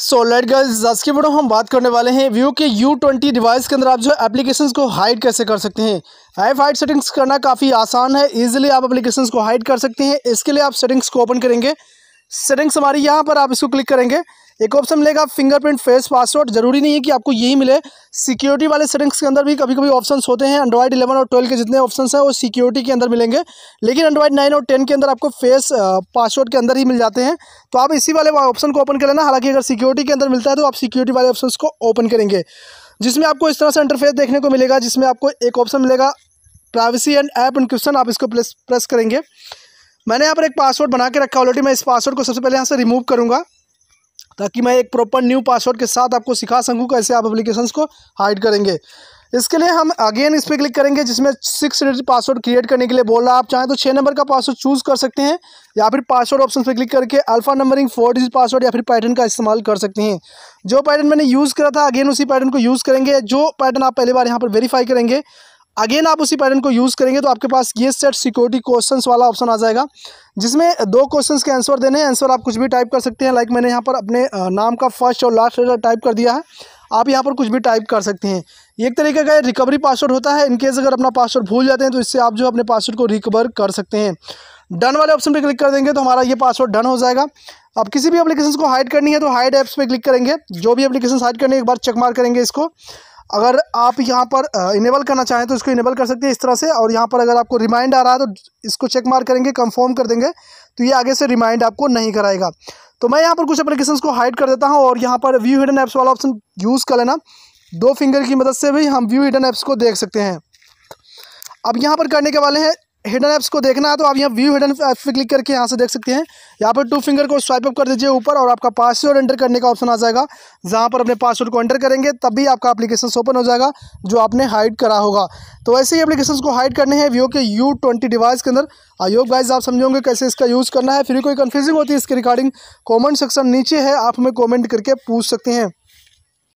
so light आज के video हम बात करने वाले हैं व्यू के यू ट्वेंटी डिवाइस के अंदर आप जो है एप्लीकेशंस को हाइड कैसे कर सकते हैं एफ हाइड सेटिंग्स करना काफ़ी आसान है इजीली आप एप्लीकेशंस को हाइड कर सकते हैं इसके लिए आप सेटिंग्स को ओपन करेंगे सेटिंग्स हमारी यहाँ पर आप इसको क्लिक करेंगे एक ऑप्शन मिलेगा फिंगरप्रिंट फेस पासवर्ड जरूरी नहीं है कि आपको यही मिले सिक्योरिटी वाले सेटिंग्स के अंदर भी कभी कभी ऑप्शन होते हैं एंड्रॉइड इलेवन और ट्वेल्व के जितने ऑप्शन हैं वो सिक्योरिटी के अंदर मिलेंगे लेकिन एंड्रॉइड नाइन और टेन के अंदर आपको फेस पासवर्ड के अंदर ही मिल जाते हैं तो आप इसी वाले ऑप्शन को ओपन कर लेना हालांकि अगर सिक्योरिटी के अंदर मिलता है तो आप सिक्योरिटी वाले ऑप्शन को ओपन करेंगे जिसमें आपको इस तरह से इंटरफेस देखने को मिलेगा जिसमें आपको एक ऑप्शन मिलेगा प्राइवेसी एंड ऐप इंक्रिप्शन आप इसको प्रेस करेंगे मैंने यहाँ पर एक पासवर्ड बना के रखा ऑलरेडी मैं इस पासवर्ड को सबसे पहले यहाँ से रिमूव करूँगा ताकि मैं एक प्रॉपर न्यू पासवर्ड के साथ आपको सिखा सकूँ कैसे आप अप्लीकेशन को हाइड करेंगे इसके लिए हम अगेन इस पर क्लिक करेंगे जिसमें सिक्स डिजिट पासवर्ड क्रिएट करने के लिए बोल रहा है आप चाहें तो छः नंबर का पासवर्ड चूज़ कर सकते हैं या फिर पासवर्ड ऑप्शन पर क्लिक करके alpha numbering four digit password या फिर पैटर्न का इस्तेमाल कर सकते हैं जो पैटर्न मैंने यूज़ करा था अगेन उसी पैटर्न को यूज़ करेंगे जो पैटर्न आप पहली बार यहाँ पर वेरीफाई करेंगे अगेन आप उसी पैटर्न को यूज़ करेंगे तो आपके पास ये सेट सिक्योरिटी क्वेश्चंस वाला ऑप्शन आ जाएगा जिसमें दो क्वेश्चंस के आंसर देने हैं आंसर आप कुछ भी टाइप कर सकते हैं लाइक मैंने यहाँ पर अपने नाम का फर्स्ट और लास्ट लेटर टाइप कर दिया है आप यहाँ पर कुछ भी टाइप कर सकते हैं एक तरीके का रिकवरी पासवर्ड होता है इनकेस अगर अपना पासवर्ड भूल जाते हैं तो इससे आप जो अपने पासवर्ड को रिकवर कर सकते हैं डन वाले ऑप्शन पर क्लिक कर देंगे तो हमारा ये पासवर्ड डन हो जाएगा अब किसी भी एप्लीकेशन को हाइड करनी है तो हाइड ऐप्स पर क्लिक करेंगे जो भी एप्लीकेशन हाइड करनी है एक बार चेकमार करेंगे इसको अगर आप यहाँ पर इनेबल करना चाहें तो इसको इनेबल कर सकते हैं इस तरह से और यहाँ पर अगर आपको रिमाइंड आ रहा है तो इसको चेक मार करेंगे कंफर्म कर देंगे तो ये आगे से रिमाइंड आपको नहीं कराएगा तो मैं यहाँ पर कुछ अप्लीकेशन को हाइड कर देता हूँ और यहाँ पर व्यू हिडन ऐप्स वाला ऑप्शन यूज़ कर लेना दो फिंगर की मदद से भी हम व्यू हिडन ऐप्स को देख सकते हैं अब यहाँ पर करने के वाले हैं हिडन ऐप्स को देखना है तो आप यहाँ व्यू हिडन ऐप पर क्लिक करके यहाँ से देख सकते हैं यहाँ पर टू फिंगर को स्वाइप अप कर दीजिए ऊपर और आपका पासवर्ड एंटर करने का ऑप्शन आ जाएगा जहाँ पर अपने पासवर्ड को एंटर करेंगे तभी आपका एप्लीकेशन ओपन हो जाएगा जो आपने हाइड करा होगा तो ऐसे ही एप्लीकेशन को हाइड करने हैं वीवो के यू ट्वेंटी डिवाइस के अंदर आयोग गाइज आप समझोगे कैसे इसका यूज़ करना है फिर कोई कन्फ्यूजिंग होती है इसके रिगार्डिंग कॉमेंट सेक्शन नीचे है आप हमें कॉमेंट करके पूछ सकते हैं